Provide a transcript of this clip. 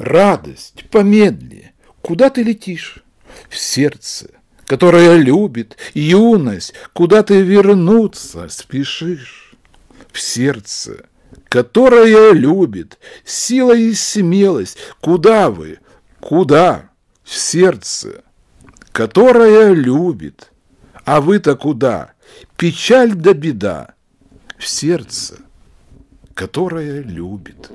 радость, помедленнее. Куда ты летишь? В сердце, которое любит, юность, куда ты вернуться спешишь? В сердце, которое любит, сила и смелость, куда вы, куда? В сердце, которое любит, а вы-то куда? Печаль да беда в сердце, которое любит.